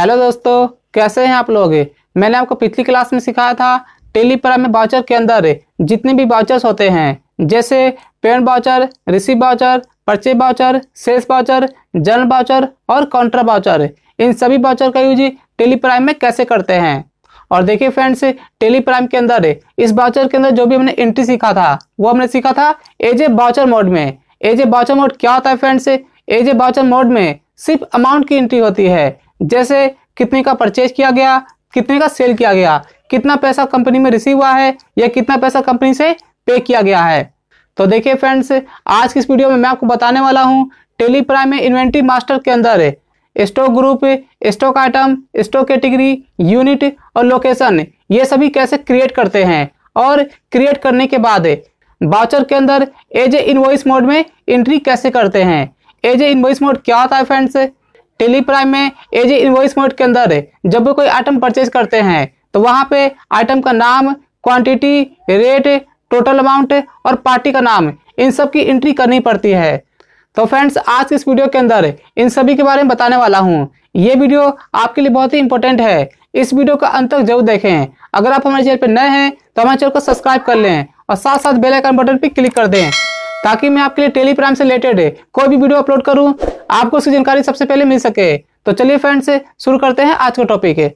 hello दोस्तों कैसे हैं आप लोग मैंने आपको पिछली क्लास में सिखाया था टेलीपरा में बाउचर के अंदर जितने भी बाउचर्स होते हैं जैसे pen voucher receive voucher purchase voucher sales voucher general voucher और काउंटर बाउचर इन सभी बाउचर का यूज टेलीप्राइम में कैसे करते हैं और देखिए फ्रेंड्स टेली प्राइम के अंदर इस बाउचर के अंदर जो भी हमने एंट्री सीखा था वो हमने सीखा था एज ए बाउचर मोड में एज ए बाउचर मोड क्या होता है friends as a voucher mode में सिर्फ अमाउंट की एंट्री होती है जैसे कितने का परचेज किया गया कितने का सेल किया गया कितना पैसा कंपनी में रिसीव हुआ है या कितना पैसा कंपनी से पे किया गया है तो देखिए फ्रेंड्स आज की इस वीडियो में मैं आपको बताने वाला हूँ टेली प्राइम इन्वेंट्री मास्टर के अंदर stock group stock item stock category unit और लोकेशन ये सभी कैसे क्रिएट करते हैं और क्रिएट करने के बाद बाउचर के अंदर एज ए इन्वॉइस मोड में एंट्री कैसे करते हैं एज ए इन्वॉइस मोड क्या होता है फ्रेंड्स टेली प्राइम में एजी इन्वॉइस मोड के अंदर जब भी कोई आइटम परचेज करते हैं तो वहाँ पे आइटम का नाम क्वांटिटी रेट टोटल अमाउंट और पार्टी का नाम इन सब की एंट्री करनी पड़ती है तो फ्रेंड्स आज इस वीडियो के अंदर इन सभी के बारे में बताने वाला हूँ ये वीडियो आपके लिए बहुत ही इंपॉर्टेंट है इस वीडियो का अंत तक जरूर देखें अगर आप हमारे चैनल पर नए हैं तो हमारे चैनल को सब्सक्राइब कर लें और साथ साथ बेल आइकन बटन पर क्लिक कर दें ताकि मैं आपके लिए टेलीग्राम से रिलेटेड है कोई भी वीडियो अपलोड करूँ आपको उसकी जानकारी सबसे पहले मिल सके तो चलिए फ्रेंड्स शुरू करते हैं आज का टॉपिक है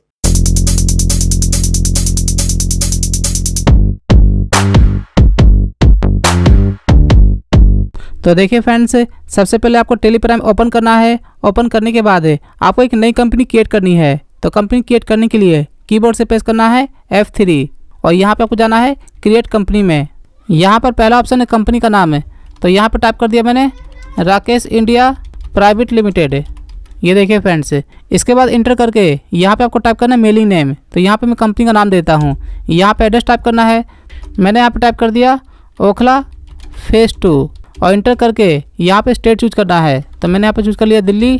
तो देखिए फ्रेंड्स सबसे पहले आपको टेलीग्राम ओपन करना है ओपन करने के बाद आपको एक नई कंपनी क्रिएट करनी है तो कंपनी क्रिएट करने के लिए कीबोर्ड से प्रेस करना है F3 और यहाँ पर आपको जाना है क्रिएट कंपनी में यहाँ पर पहला ऑप्शन है कंपनी का नाम है तो यहाँ पर टाइप कर दिया मैंने राकेश इंडिया प्राइवेट लिमिटेड ये देखिए फ्रेंड्स इसके बाद इंटर करके यहाँ पे आपको टाइप करना है मेलिंग नेम तो यहाँ पे मैं कंपनी का नाम देता हूँ यहाँ पे एड्रेस टाइप करना है मैंने यहाँ पे टाइप कर दिया ओखला फेस टू और इंटर करके यहाँ पे स्टेट चूज करना है तो मैंने यहाँ पे चूज कर लिया दिल्ली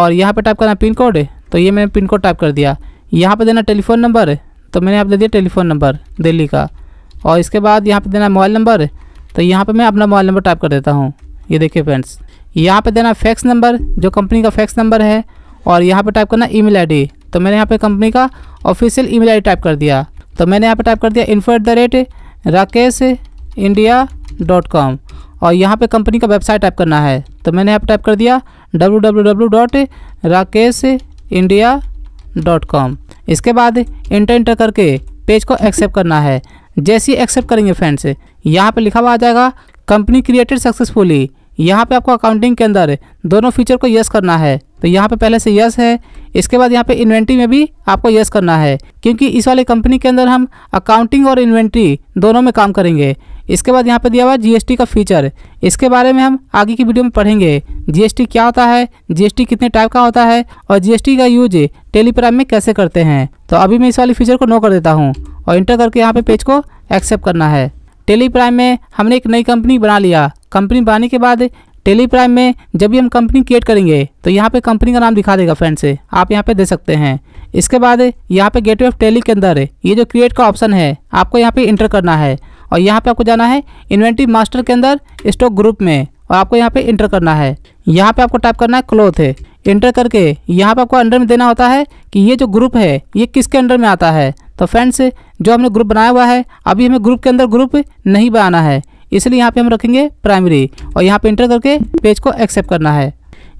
और यहाँ पे टाइप करना है पिन कोड तो ये मैंने पिन कोड टाइप कर दिया यहाँ पर देना टेलीफोन नंबर तो मैंने यहाँ पर दे दिया टेलीफोन नंबर दिल्ली का और इसके बाद यहाँ पर देना मोबाइल नंबर तो यहाँ पर मैं अपना मोबाइल नंबर टाइप कर देता हूँ ये देखिए फ्रेंड्स यहाँ पर देना फैक्स नंबर जो कंपनी का फैक्स नंबर है और यहाँ पर टाइप करना ई मेल तो मैंने यहाँ पर कंपनी का ऑफिशियल ई मेल टाइप कर दिया तो मैंने यहाँ पर टाइप कर दिया info at the rate Rakesh India dot com और यहाँ पे कंपनी का वेबसाइट टाइप करना है तो मैंने यहाँ पे टाइप कर दिया W W W dot Rakesh India dot com इसके बाद इंटर इंटर करके पेज को एक्सेप्ट करना है जैसे ही एक्सेप्ट करेंगे फ्रेंड्स यहाँ पे लिखा हुआ आ जाएगा कंपनी क्रिएटेड सक्सेसफुली यहाँ पे आपको अकाउंटिंग के अंदर दोनों फीचर को यस करना है तो यहाँ पे पहले से यस है इसके बाद यहाँ पे इन्वेंट्री में भी आपको यस करना है क्योंकि इस वाली कंपनी के अंदर हम अकाउंटिंग और इन्वेंट्री दोनों में काम करेंगे इसके बाद यहाँ पे दिया हुआ है जीएसटी का फीचर इसके बारे में हम आगे की वीडियो में पढ़ेंगे जीएसटी क्या होता है जीएसटी कितने टाइप का होता है और जीएसटी का यूज टेलीप्राइम में कैसे करते हैं तो अभी मैं इस वाले फीचर को नो कर देता हूँ और इंटर करके यहाँ पे पेज को एक्सेप्ट करना है टेली प्राइम में हमने एक नई कंपनी बना लिया कंपनी बनाने के बाद टेली प्राइम में जब भी हम कंपनी क्रिएट करेंगे तो यहाँ पे कंपनी का नाम दिखा देगा फ्रेंड्स आप यहाँ पे दे सकते हैं इसके बाद यहाँ पे गेटवे ऑफ टेली के अंदर ये जो क्रिएट का ऑप्शन है आपको यहाँ पे इंटर करना है और यहाँ पे आपको जाना है इन्वेंट्री मास्टर के अंदर स्टॉक ग्रुप में और आपको यहाँ पे इंटर करना है यहाँ पे आपको टाइप करना है क्लोथ इंटर करके यहाँ पे आपको अंडर में देना होता है कि ये जो ग्रुप है ये किसके अंडर में आता है तो फ्रेंड्स जो हमने ग्रुप बनाया हुआ है अभी हमें ग्रुप के अंदर ग्रुप नहीं बनाना है इसलिए यहाँ पे हम रखेंगे प्राइमरी और यहाँ पे इंटर करके पेज को एक्सेप्ट करना है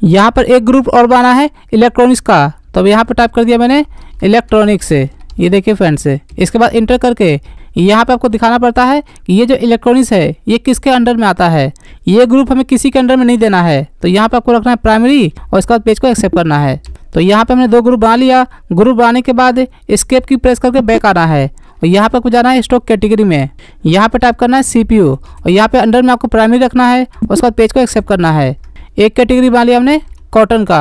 यहाँ पर एक ग्रुप और बनाना है इलेक्ट्रॉनिक्स का तो अब यहाँ पर टाइप कर दिया मैंने इलेक्ट्रॉनिक्स ये देखिए फ्रेंड्स इसके बाद इंटर करके यहाँ पे आपको दिखाना पड़ता है कि ये जो इलेक्ट्रॉनिक्स है ये किसके अंडर में आता है ये ग्रुप हमें किसी के अंडर में नहीं देना है तो यहाँ पे आपको रखना है प्राइमरी और इसके बाद पेज को एक्सेप्ट करना है तो यहाँ पे हमने दो ग्रुप बना लिया ग्रुप बनाने के बाद स्केप की प्रेस करके बैक आना है और यहाँ पर आपको जाना है स्टॉक कैटेगरी में यहाँ पर टाइप करना है सी और यहाँ पर अंडर में आपको प्राइमरी रखना है उसके बाद पेज को एक्सेप्ट करना है एक कैटेगरी बना लिया हमने कॉटन का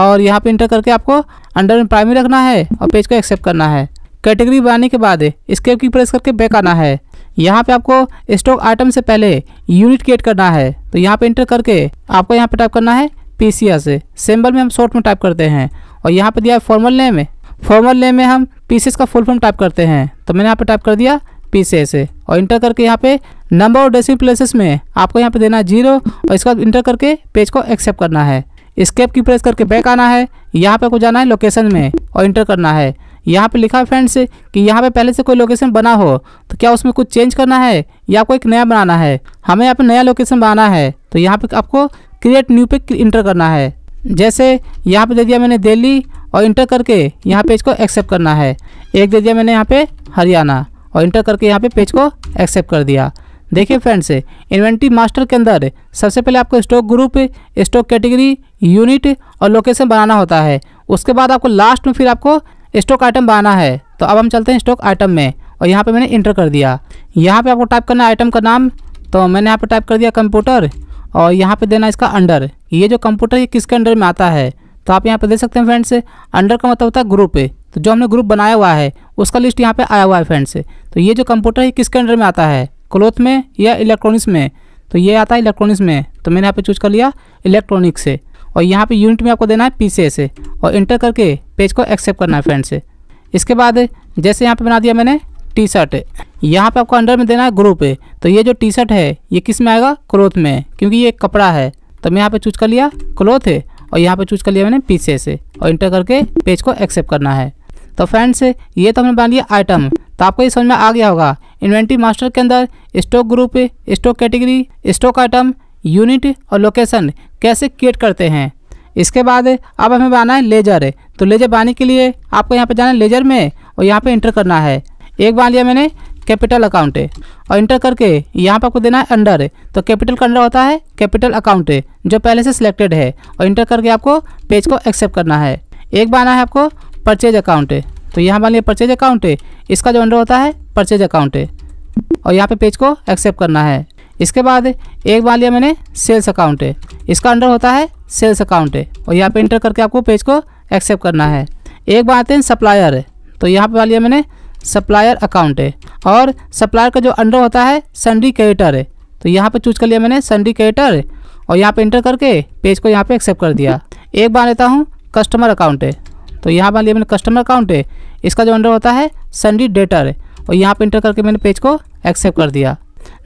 और यहाँ पर इंटर करके आपको अंडर में प्राइमरी रखना है और पेज को एक्सेप्ट करना है कैटेगरी बनाने के बाद स्केप की प्रेस करके बैक आना है यहाँ पे आपको स्टॉक आइटम से पहले यूनिट क्रिएट करना है तो यहाँ पे इंटर करके आपको यहाँ पे टाइप करना है पी सी एस में हम शॉर्ट में टाइप करते हैं और यहाँ पे दिया है फॉर्मल नेम फॉर्मल नेम में हम पीसेस का फुल फॉर्म टाइप करते हैं तो मैंने यहाँ पे टाइप कर दिया पीसेस और इंटर करके यहाँ पे नंबर और डेसिमल प्लेसेस में आपको यहाँ पे देना है जीरो और इसके बाद इंटर करके पेज को एक्सेप्ट करना है स्केप की प्रेस करके बैक आना है यहाँ पे को जाना है लोकेशन में और इंटर करना है यहाँ पे लिखा है फ्रेंड्स कि यहाँ पे पहले से कोई लोकेशन बना हो तो क्या उसमें कुछ चेंज करना है या आपको एक नया बनाना है हमें यहाँ पे नया लोकेशन बनाना है तो यहाँ पे आपको क्रिएट न्यू पे इंटर करना है जैसे यहाँ पे दे दिया मैंने दिल्ली और इंटर करके यहाँ पेज को एक्सेप्ट करना है एक दे दिया मैंने यहाँ पे हरियाणा और इंटर करके यहाँ पे पेज को एक्सेप्ट कर दिया देखिए फ्रेंड्स इन्वेंट्री मास्टर के अंदर सबसे पहले आपको stock group stock category unit और लोकेशन बनाना होता है उसके बाद आपको लास्ट में फिर आपको स्टॉक आइटम बनाना है तो अब हम चलते हैं स्टॉक आइटम में और यहाँ पर मैंने इंटर कर दिया यहाँ पर आपको टाइप करना है आइटम का नाम तो मैंने यहाँ पर टाइप कर दिया कंप्यूटर और यहाँ पे देना इसका अंडर ये जो कंप्यूटर ये किसके अंडर में आता है तो आप यहाँ पे देख सकते हैं फ्रेंड्स अंडर का मतलब होता है ग्रुप तो जो हमने ग्रुप बनाया हुआ है उसका लिस्ट यहाँ पे आया हुआ है फ्रेंड्स तो ये जो कंप्यूटर है किसके अंडर में आता है क्लोथ में या इलेक्ट्रॉनिक्स में तो ये आता है इलेक्ट्रॉनिक्स में तो मैंने यहाँ पर चूज कर लिया इलेक्ट्रॉनिक्स से और यहाँ पर यूनिट में आपको देना है पीसीए से और इंटर करके पेज को एक्सेप्ट करना है फ्रेंड से इसके बाद जैसे यहाँ पर बना दिया मैंने टी शर्ट यहाँ पे आपको अंडर में देना है ग्रुप तो ये जो टी शर्ट है ये किस में आएगा क्लोथ में क्योंकि ये कपड़ा है तो मैं यहाँ पे चूज कर लिया क्लोथ है और यहाँ पे चूज कर लिया मैंने से और इंटर करके पेज को एक्सेप्ट करना है तो फ्रेंड्स ये तो हमने बना लिया आइटम तो आपको ये समझ में आ गया होगा इन्वेंट्री मास्टर के अंदर stock group stock category stock item unit और लोकेशन कैसे क्रिएट करते हैं इसके बाद अब हमें बनाना है लेजर तो लेजर बनाने के लिए आपको यहाँ पर जाना है लेजर में और यहाँ पर इंटर करना है एक बार लिया मैंने कैपिटल अकाउंट है और इंटर करके यहाँ पर आपको देना है अंडर है तो कैपिटल का अंडर होता है कैपिटल अकाउंट है जो पहले से सिलेक्टेड है और इंटर करके आपको पेज को एक्सेप्ट करना है एक बार आना है आपको परचेज अकाउंट है तो यहाँ मान लिया परचेज अकाउंट है इसका जो अंडर होता है परचेज अकाउंट है और यहाँ पे पेज को एक्सेप्ट करना है इसके बाद एक बार लिया मैंने सेल्स अकाउंट है इसका अंडर होता है सेल्स अकाउंट है और यहाँ पर इंटर करके आपको पेज को एक्सेप्ट करना है एक बार आते हैं सप्लायर तो यहाँ पे लिया मैंने सप्लायर अकाउंट है और सप्लायर का जो अंडर होता है क्रिएटर है तो यहाँ पे चूज कर लिया मैंने क्रिएटर और यहाँ पे इंटर करके पेज को यहाँ पे एक्सेप्ट कर दिया एक बार लेता हूँ कस्टमर अकाउंट है तो यहाँ पर लिया मैंने कस्टमर अकाउंट है इसका जो अंडर होता है संडी डेटर है और यहाँ पर इंटर करके मैंने पेज को एक्सेप्ट कर दिया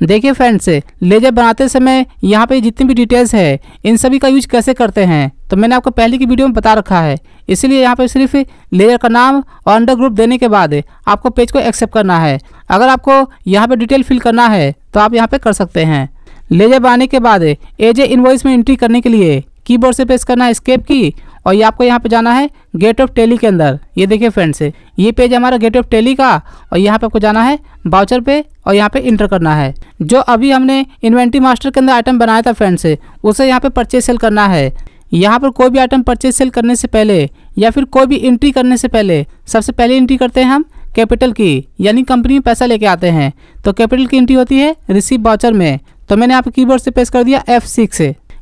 देखिए फ्रेंड्स लेजर बनाते समय यहाँ पे जितनी भी डिटेल्स है इन सभी का यूज कैसे करते हैं तो मैंने आपको पहले की वीडियो में बता रखा है इसीलिए यहाँ पर सिर्फ लेयर का नाम और अंडर ग्रुप देने के बाद आपको पेज को एक्सेप्ट करना है अगर आपको यहाँ पर डिटेल फिल करना है तो आप यहाँ पर कर सकते हैं लेजर बनाने के बाद एज ए इन्वॉइस में एंट्री करने के लिए कीबोर्ड से पेश करना है स्केप की और ये आपको यहाँ पे जाना है गेट ऑफ टेली के अंदर ये देखिए फ्रेंड्स ये पेज हमारा गेट ऑफ टेली का और यहाँ पे आपको जाना है बाउचर पे और यहाँ पे इंटर करना है जो अभी हमने इन्वेंट्री मास्टर के अंदर आइटम बनाया था फ्रेंड्स उसे यहाँ पे परचेज सेल करना है यहाँ पर कोई भी आइटम परचेज सेल करने से पहले या फिर कोई भी एंट्री करने से पहले सबसे पहले एंट्री करते हैं हम कैपिटल की यानी कंपनी में पैसा लेके आते हैं तो कैपिटल की एंट्री होती है रिसीव बाउचर में तो मैंने यहाँ पर बोर्ड से पेश कर दिया एफ सिक्स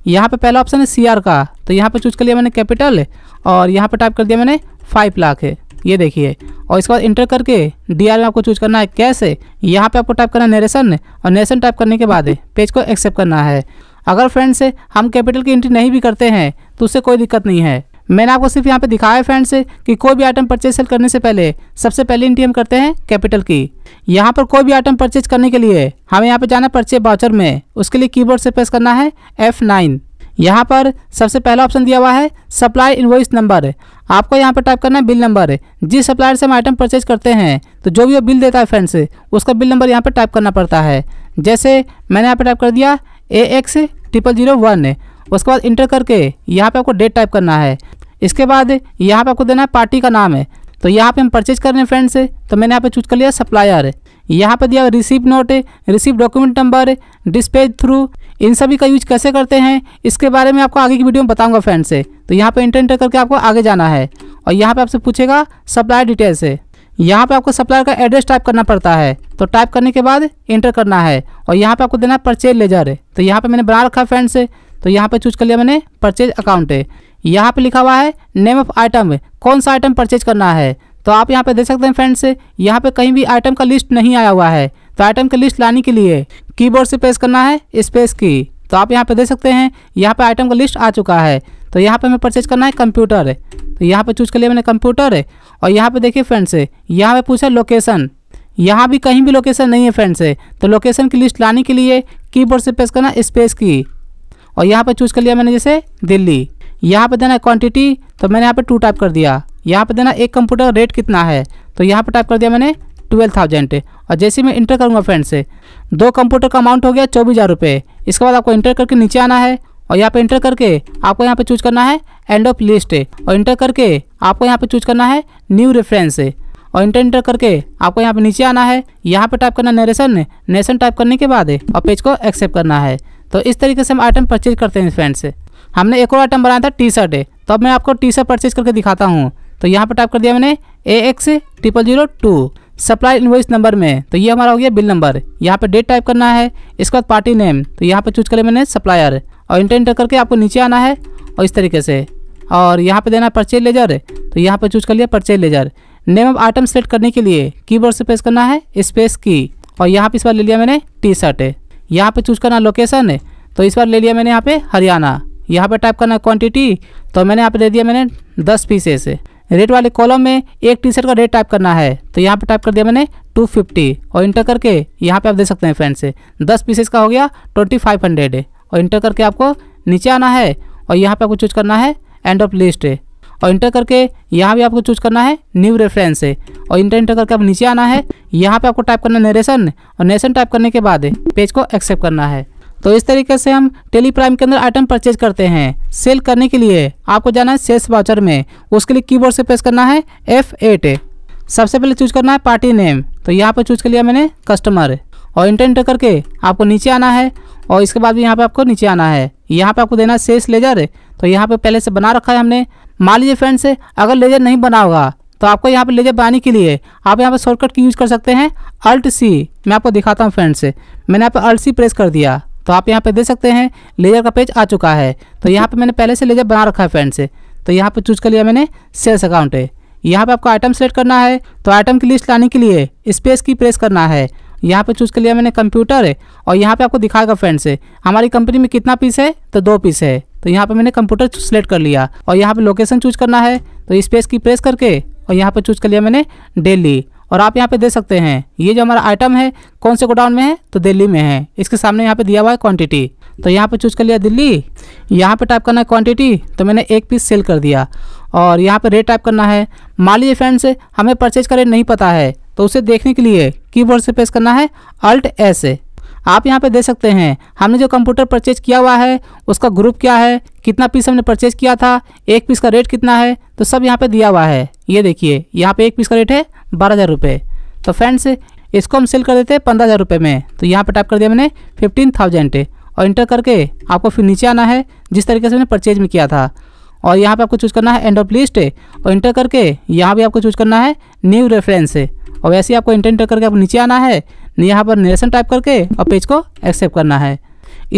यहाँ पर पहला ऑप्शन है सी आर का तो यहाँ पर चूज कर लिया मैंने कैपिटल और यहाँ पर टाइप कर दिया मैंने फाइव लाख है ये देखिए और इसके बाद इंटर करके डी आर में आपको चूज करना है कैश यहाँ पे आपको टाइप करना है नरेशन और नरेशन टाइप करने के बाद पेज को एक्सेप्ट करना है अगर फ्रेंड्स हम कैपिटल की एंट्री नहीं भी करते हैं तो उससे कोई दिक्कत नहीं है मैंने आपको सिर्फ यहाँ पे दिखाया है फ्रेंड्स कि कोई भी आइटम परचेज सेल करने से पहले सबसे पहले एंट्री हम करते हैं कैपिटल की यहाँ पर कोई भी आइटम परचेज करने के लिए हमें यहाँ पे जाना परचेज बाउचर में उसके लिए कीबोर्ड से प्रेस करना है एफ नाइन यहाँ पर सबसे पहला ऑप्शन दिया हुआ है सप्लाई इन्वॉइस नंबर आपको यहाँ पर टाइप करना है बिल नंबर जिस सप्लायर से हम आइटम परचेज करते हैं तो जो भी वो बिल देता है फ्रेंड्स उसका बिल नंबर यहाँ पर टाइप करना पड़ता है जैसे मैंने यहाँ पर टाइप कर दिया A X triple zero one है उसके बाद इंटर करके यहाँ पे आपको डेट टाइप करना है इसके बाद यहाँ पे आपको देना है पार्टी का नाम है तो यहाँ पे हम परचेज कर रहे हैं फ्रेंड से तो मैंने यहाँ पे चूज कर लिया सप्लायर यहाँ पे दिया receive note receive document number dispatch through इन सभी का यूज कैसे करते हैं इसके बारे में आपको आगे की वीडियो में बताऊँगा फ्रेंड से तो यहाँ पर इंटर इंटर करके आपको आगे जाना है और यहाँ पर आपसे पूछेगा सप्लायर डिटेल से यहाँ पे आपको सप्लायर का एड्रेस टाइप करना पड़ता है तो टाइप करने के बाद इंटर करना है और यहाँ पे आपको देना है परचेज लेजर तो यहाँ पे मैंने बना रखा है फ्रेंड से तो यहाँ पे चूज कर लिया मैंने परचेज अकाउंट यहाँ पे लिखा हुआ है नेम ऑफ आइटम कौन सा आइटम परचेज करना है तो आप यहाँ पे देख सकते हैं फ्रेंड से यहाँ पे कहीं भी आइटम का लिस्ट नहीं आया हुआ है तो आइटम का लिस्ट लाने के लिए की से प्रेस करना है स्पेस की तो आप यहाँ पे देख सकते हैं यहाँ पे आइटम का लिस्ट आ चुका है तो यहाँ पर हमें परचेज करना है कंप्यूटर है तो यहाँ पर चूज कर लिया मैंने कंप्यूटर है और यहाँ पर देखिए फ्रेंड्स है यहाँ पर पूछा लोकेशन यहाँ भी कहीं भी लोकेशन नहीं है फ्रेंड्स है तो लोकेशन की लिस्ट लाने के लिए कीबोर्ड से प्रेस करना स्पेस की और यहाँ पर चूज कर लिया मैंने जैसे दिल्ली यहाँ पर देना है क्वान्टिटी तो मैंने यहाँ पर टू टाइप कर दिया यहाँ पर देना एक कंप्यूटर का रेट कितना है तो यहाँ पर टाइप कर दिया मैंने ट्वेल्व थाउजेंड और जैसे मैं इंटर करूँगा फ्रेंड से दो कंप्यूटर का अमाउंट हो गया चौबीस हज़ार रुपये इसके बाद आपको इंटर करके नीचे आना है और यहाँ पे इंटर करके आपको यहाँ पे चूज करना है एंड ऑफ लिस्ट और इंटर करके आपको यहाँ पे चूज करना है न्यू रेफरेंस और इंटर इंटर करके आपको यहाँ पे नीचे आना है यहाँ पे टाइप करना है नरेशन नेशन टाइप करने के बाद और पेज को एक्सेप्ट करना है तो इस तरीके से हम आइटम परचेज करते हैं फ्रेंड्स हमने एक और आइटम बनाया था टी शर्ट तो अब मैं आपको टी शर्ट परचेज करके दिखाता हूँ तो यहाँ पर टाइप कर दिया मैंने A X triple zero two supply invoice number में तो ये हमारा हो गया बिल नंबर यहाँ पे डेट टाइप करना है इसके बाद पार्टी नेम तो यहाँ पे चूज करें मैंने सप्लायर और इंटर इंटर करके आपको नीचे आना है और इस तरीके से और यहाँ पे देना है परचेज लेजर तो यहाँ पे चूज कर लिया purchase ledger name of item set करने के लिए कीबोर्ड से प्रेस करना है स्पेस की और यहाँ पे इस बार ले लिया मैंने टी शर्ट यहाँ पर चूज करना लोकेशन तो इस बार ले लिया मैंने यहाँ पे हरियाणा यहाँ पर टाइप करना क्वान्टिटी तो मैंने यहाँ पर दे दिया मैंने दस पीसेस रेट वाले कॉलम में एक टी शर्ट का रेट टाइप करना है तो यहाँ पर टाइप कर दिया मैंने 250 और इंटर करके यहाँ पे आप दे सकते हैं फ्रेंड्स दस पीसेस का हो गया ट्वेंटी फाइव हंड्रेड और इंटर करके आपको नीचे आना है और यहाँ पर आपको चूज करना है एंड ऑफ लिस्ट और इंटर करके यहाँ भी आपको चूज करना है न्यू रेफरेंस है और इंटर इंटर करके आप नीचे आना है यहाँ पे आपको टाइप करना है नरेशन और नेशन टाइप करने के बाद पेज को एक्सेप्ट करना है तो इस तरीके से हम टेली प्राइम के अंदर आइटम परचेज करते हैं सेल करने के लिए आपको जाना है सेल्स वाउचर में उसके लिए की से प्रेस करना है एफ एट सबसे पहले चूज करना है पार्टी नेम तो यहाँ पर चूज कर लिया मैंने कस्टमर और इंटर इंटर करके आपको नीचे आना है और इसके बाद भी यहाँ पे आपको नीचे आना है यहाँ पे आपको देना है शेष लेजर तो यहाँ पे पहले से बना रखा है हमने मान लीजिए फ्रेंड से अगर लेजर नहीं बना होगा तो आपको यहाँ पे लेजर बनाने के लिए आप यहाँ पे शॉर्टकट की यूज़ कर सकते हैं अल्ट सी मैं आपको दिखाता हूँ फ्रेंड से मैंने यहाँ पर अल्ट सी प्रेस कर दिया तो आप यहाँ पर देख सकते हैं लेजर का पेज आ चुका है तो यहाँ पर मैंने पहले से लेजर बना रखा है फ्रेंड से तो यहाँ पर चूज कर लिया मैंने सेल्स अकाउंट है यहाँ पर आपको आइटम सेलेक्ट करना है तो आइटम की लिस्ट लाने के लिए स्पेस की प्रेस करना है यहाँ पे चूज़ कर लिया मैंने कंप्यूटर है और यहाँ पे आपको दिखाएगा फ्रेंड से हमारी कंपनी में कितना पीस है तो दो पीस है तो यहाँ पे मैंने कंप्यूटर सेलेक्ट कर लिया और यहाँ पे लोकेशन चूज करना है तो स्पेस की प्रेस करके और यहाँ पे चूज कर लिया मैंने डेली और आप यहाँ पे दे सकते हैं ये जो हमारा आइटम है कौन से गोडाउन में है तो दिल्ली में है इसके सामने यहाँ पे दिया हुआ है क्वांटिटी तो यहाँ पे चूज कर लिया दिल्ली यहाँ पे टाइप करना है क्वांटिटी तो मैंने एक पीस सेल कर दिया और यहाँ पे रेट टाइप करना है मान लीजिए फ्रेंड्स हमें परचेज का रेट नहीं पता है तो उसे देखने के लिए कीबोर्ड से प्रेस करना है अल्ट एस आप यहाँ पे देख सकते हैं हमने जो कंप्यूटर परचेज किया हुआ है उसका ग्रुप क्या है कितना पीस हमने परचेज किया था एक पीस का रेट कितना है तो सब यहाँ पे दिया हुआ है ये देखिए यहाँ पे एक पीस का रेट है बारह हज़ार रुपये तो फ्रेंड्स इसको हम सेल कर देते हैं पंद्रह हज़ार रुपये में तो यहाँ पे टाइप कर दिया मैंने फिफ्टीन और इंटर करके आपको फिर नीचे आना है जिस तरीके से मैंने परचेज में किया था और यहाँ पे आपको चूज करना है एंड ऑफ लिस्ट और इंटर करके यहाँ भी आपको चूज करना है न्यू रेफरेंस और वैसे ही आपको इंटर इंटर करके आपको नीचे आना है यहाँ पर नेशन टाइप करके और पेज को एक्सेप्ट करना है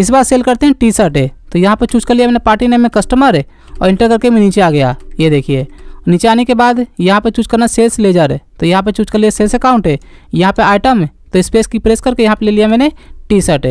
इस बार सेल करते हैं टी शर्ट तो यहाँ पर चूज कर लिया मैंने पार्टी नेम में कस्टमर और इंटर करके मैं नीचे आ गया ये देखिए नीचे आने के बाद यहाँ पर चूज करना सेल्स लेजर तो यहाँ पर चूज कर लिया सेल्स अकाउंट है यहाँ पर आइटम तो स्पेस की प्रेस करके यहाँ पर ले लिया मैंने टी शर्ट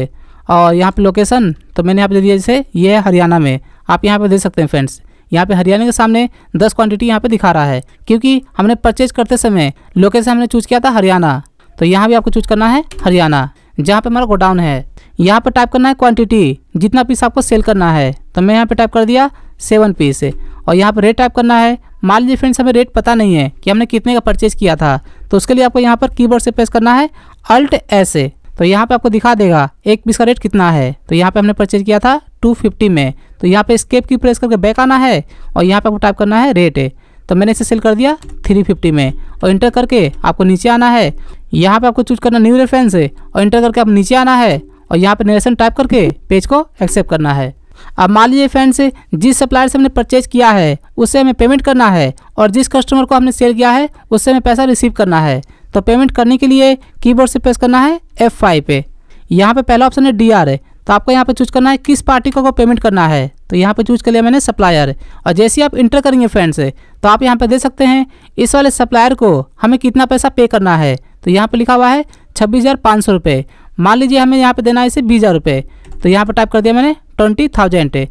और यहाँ पर लोकेशन तो मैंने यहाँ पर दे दिया जैसे ये है हरियाणा में आप यहाँ पर दे सकते हैं फ्रेंड्स यहाँ पे हरियाणा के सामने दस क्वांटिटी यहाँ पे दिखा रहा है क्योंकि हमने परचेज करते समय लोकेशन हमने चूज किया था हरियाणा तो यहाँ भी आपको चूज करना है हरियाणा जहाँ पे हमारा गोडाउन है यहाँ पे टाइप करना है क्वांटिटी जितना पीस आपको सेल करना है तो मैं यहाँ पे टाइप कर दिया सेवन पीस और यहाँ पे रेट टाइप करना है मान लीजिए फ्रेंड्स हमें रेट पता नहीं है कि हमने कितने का परचेज़ किया था तो उसके लिए आपको यहाँ पर कीबोर्ड से प्रेस करना है अल्ट ऐसे तो यहाँ पे आपको दिखा देगा एक पीस का रेट कितना है तो यहाँ पे हमने परचेज किया था 250 में तो यहाँ पे स्केप की प्रेस करके बैक आना है और यहाँ पे आपको टाइप करना है रेट है तो मैंने इसे सेल कर दिया 350 में और इंटर करके आपको नीचे आना है यहाँ पे आपको चूज करना न्यू रेफरेंस है और इंटर करके आप नीचे आना है और यहाँ पर नरेशन टाइप करके पेज को एक्सेप्ट करना है अब मान लीजिए फ्रेंड्स जिस सप्लायर से हमने परचेज किया है उससे हमें पेमेंट करना है और जिस कस्टमर को हमने सेल किया है उससे हमें पैसा रिसीव करना है तो पेमेंट करने के लिए कीबोर्ड से प्रेस करना है एफ फाइव पे यहाँ पे पहला ऑप्शन है डी आर है तो आपको यहाँ पे चूज करना है किस पार्टी को, पेमेंट करना है तो यहाँ पे चूज कर लिया मैंने सप्लायर और जैसे ही आप इंटर करेंगे फ्रेंड से तो आप यहाँ पे दे सकते हैं इस वाले सप्लायर को हमें कितना पैसा पे करना है तो यहाँ पे लिखा हुआ है छब्बीस हज़ार पाँच सौ रुपये मान लीजिए हमें यहाँ पे देना है इसे बीस हज़ार रुपये तो यहाँ पर टाइप कर दिया मैंने ट्वेंटी थाउजेंड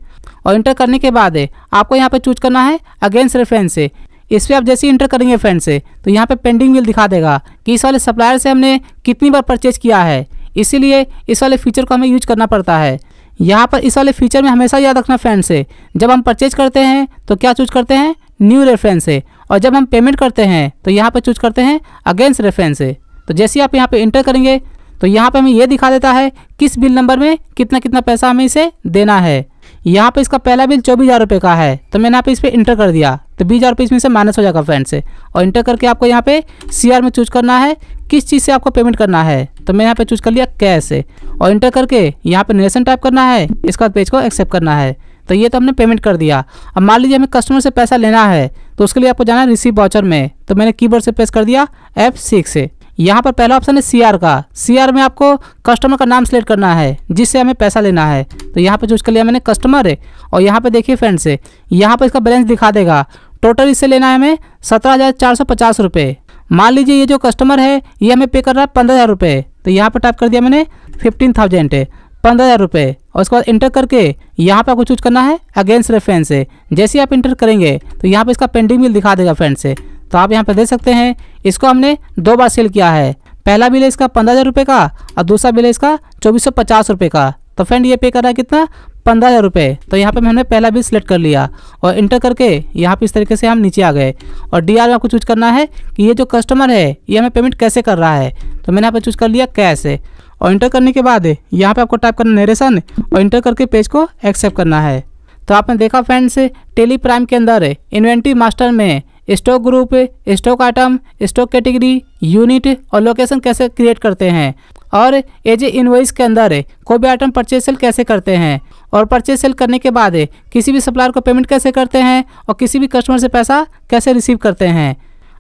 और इंटर करने के बाद आपको यहाँ पर चूज करना है अगेंस्ट रेफरेंस से इस पर आप जैसे ही इंटर करेंगे फ्रेंड से तो यहाँ पे पेंडिंग बिल दिखा देगा कि इस वाले सप्लायर से हमने कितनी बार परचेज किया है इसीलिए इस वाले फीचर को हमें यूज करना पड़ता है यहाँ पर इस वाले फीचर में हमेशा याद रखना फ्रेंड से जब हम परचेज करते हैं तो क्या चूज करते हैं न्यू रेफरेंस से और जब हम पेमेंट करते हैं तो यहाँ पर चूज करते हैं अगेंस्ट रेफरेंस से तो जैसे आप यहाँ पर इंटर करेंगे तो यहाँ पर हमें यह दिखा देता है किस बिल नंबर में कितना कितना पैसा हमें इसे देना है यहाँ पे इसका पहला बिल चौबीस हज़ार रुपये का है तो मैंने यहाँ इस पर इंटर कर दिया तो बीस हज़ार रुपये इसमें से माइनस हो जाएगा फ्रेंड से और इंटर करके आपको यहाँ पे सीआर में चूज करना है किस चीज़ से आपको पेमेंट करना है तो मैंने यहाँ पे चूज कर लिया कैश से और इंटर करके यहाँ पे नेशन टाइप करना है इसके बाद पेज को एक्सेप्ट करना है तो ये तो हमने पेमेंट कर दिया अब मान लीजिए हमें कस्टमर से पैसा लेना है तो उसके लिए आपको जाना है रिसीव वाचर में तो मैंने की से पेश कर दिया एफ सिक्स से यहाँ पर पहला ऑप्शन है सीआर का सीआर में आपको कस्टमर का नाम सेलेक्ट करना है जिससे हमें पैसा लेना है तो यहाँ पर जो इसका लिया मैंने कस्टमर है और यहाँ पर देखिए फ्रेंड से यहाँ पर इसका बैलेंस दिखा देगा टोटल इससे लेना है हमें सत्रह हज़ार चार सौ पचास रुपये मान लीजिए ये जो कस्टमर है ये हमें पे कर रहा है पंद्रह हज़ार रुपये तो यहाँ पर टाइप कर दिया मैंने फिफ्टीन थाउजेंड है पंद्रह हज़ार रुपये और उसके बाद इंटर करके यहाँ पर आपको चूज करना है अगेंस्ट रेफरेंस है जैसे आप इंटर करेंगे तो यहाँ पर इसका पेंडिंग बिल दिखा देगा फ्रेंड से तो आप यहाँ पर देख सकते हैं इसको हमने दो बार सेल किया है पहला बिल है इसका पंद्रह हज़ार रुपये का और दूसरा बिल है इसका चौबीस सौ पचास रुपये का तो फ्रेंड ये पे कर रहा है कितना पंद्रह हज़ार रुपये तो यहाँ पे हमने पहला बिल सेलेक्ट कर लिया और इंटर करके यहाँ पे इस तरीके से हम नीचे आ गए और डी आर में आपको चूज करना है कि ये जो कस्टमर है ये हमें पेमेंट कैसे कर रहा है तो मैंने यहाँ पर चूज कर लिया कैश और इंटर करने के बाद यहाँ पे आपको टाइप करना नरेशन और इंटर करके पेज को एक्सेप्ट करना है तो आपने देखा फ्रेंड्स टेली प्राइम के अंदर इन्वेंट्री मास्टर में stock group stock item stock category unit और लोकेशन कैसे क्रिएट करते हैं और एज ए इन्वॉइस के अंदर कोई भी आइटम परचेज सेल कैसे करते हैं और परचेज सेल करने के बाद किसी भी सप्लायर को पेमेंट कैसे करते हैं और किसी भी कस्टमर से पैसा कैसे रिसीव करते हैं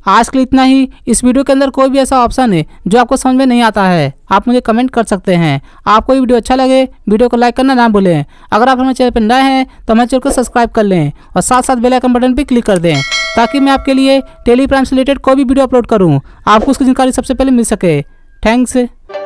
आज के लिए इतना ही इस वीडियो के अंदर कोई भी ऐसा ऑप्शन है जो आपको समझ में नहीं आता है आप मुझे कमेंट कर सकते हैं आपको ये वीडियो अच्छा लगे वीडियो को लाइक करना ना भूलें अगर आप हमारे चैनल पर नए हैं तो हमारे चैनल को सब्सक्राइब कर लें और साथ साथ बेलाइकन बटन भी क्लिक कर दें ताकि मैं आपके लिए टेलीग्राम से रिलेटेड कोई भी वीडियो अपलोड करूँ आपको उसकी जानकारी सबसे पहले मिल सके थैंक्स